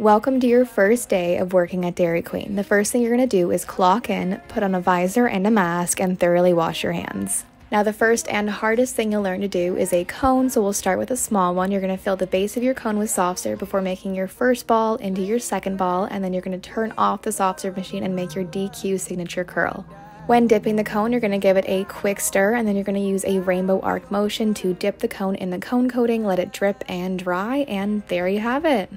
Welcome to your first day of working at Dairy Queen. The first thing you're going to do is clock in, put on a visor and a mask, and thoroughly wash your hands. Now, the first and hardest thing you'll learn to do is a cone, so we'll start with a small one. You're going to fill the base of your cone with soft serve before making your first ball into your second ball, and then you're going to turn off the soft serve machine and make your DQ signature curl. When dipping the cone, you're going to give it a quick stir and then you're going to use a rainbow arc motion to dip the cone in the cone coating, let it drip and dry, and there you have it.